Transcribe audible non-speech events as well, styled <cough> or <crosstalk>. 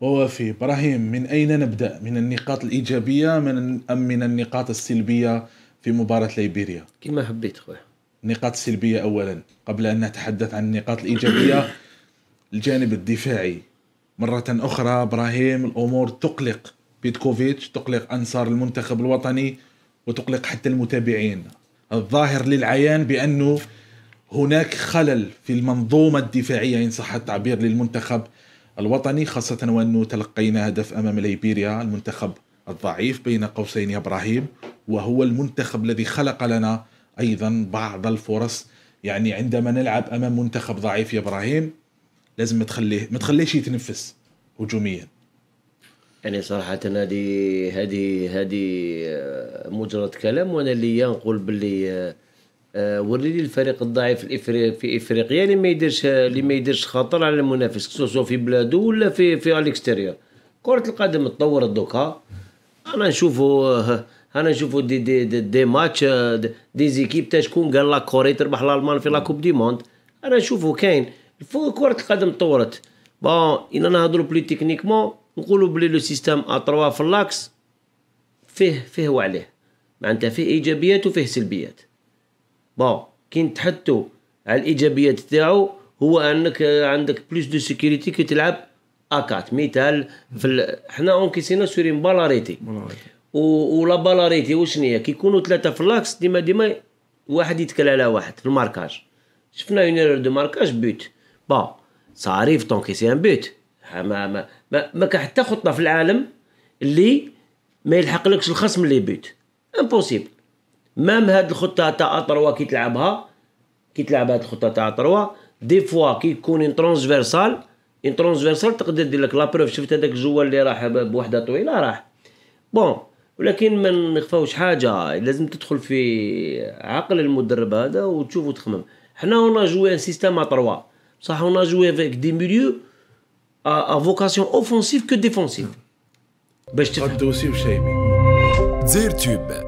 ووافي إبراهيم من أين نبدأ من النقاط الإيجابية من أم من النقاط السلبية في مباراة ليبيريا كما حبيت خويا النقاط السلبية أولا قبل أن نتحدث عن النقاط الإيجابية <coughs> الجانب الدفاعي مرة أخرى إبراهيم الأمور تقلق بيتكوفيتش تقلق أنصار المنتخب الوطني وتقلق حتى المتابعين الظاهر للعيان بأنه هناك خلل في المنظومة الدفاعية إن صح التعبير للمنتخب الوطني خاصة وأنه تلقينا هدف أمام ليبيريا المنتخب الضعيف بين قوسين يا إبراهيم وهو المنتخب الذي خلق لنا أيضا بعض الفرص يعني عندما نلعب أمام منتخب ضعيف يا إبراهيم لازم ما تخليه ما تخليش يتنفس هجوميا يعني صراحة هذه هذه هذه مجرد كلام وانا اللي نقول باللي آه، وريني الفريق الضعيف في افريقيا اللي يعني ما يديرش اللي ما يديرش خطر على المنافس سواء في بلاده ولا في في الاكستيريور كره القدم تطورت دوكا انا نشوفوا انا نشوفو دي دي دي, دي ماتش دي زيكيب تا شكون قال لا كوري تربح الالمان في لاكوب دي موند انا نشوفو كاين كره القدم تطورت بون الا نهضروا بلي تكنيكمون نقولوا بلي لو سيستيم ا 3 في اللاكس فيه فيه وعليه معناتها فيه ايجابيات وفيه سلبيات بون كي نتحدثوا على الايجابيات تاعو هو انك عندك بلوس دو سيكوريتي كي تلعب اكات مثال في ال... حنا اون كيسينا سوري بالاريتي و... ولا بالاريتي واش هي يكونوا ثلاثه في لاكس ديما ديما واحد يتكل على واحد في الماركاج شفنا اون ايرور دو ماركاج بوت بون صاريف سي ان بوت ما ما ما, ما حتى خطه في العالم اللي ما يلحقلكش الخصم لي بوت امبوسيبل مام هاد الخطه تاع اطروا كي تلعبها كي تلعب هاد الخطه تاع اطروا دي فوا كي يكون ان ترونسفيرسال ان ترونسفيرسال تقدر دير لك لابروف شفت هذاك الجوال اللي راح بوحده طويله راح بون ولكن ما نخفاوش حاجه لازم تدخل في عقل المدرب هذا وتشوف وتخمم حنا اون جوي ان سيستيم ا 3 بصح اون جوي فيك دي ميليو ا فوكاسيون اوفونسيف كو ديفونسيف باش تفهم دوسي وشايبي تيوب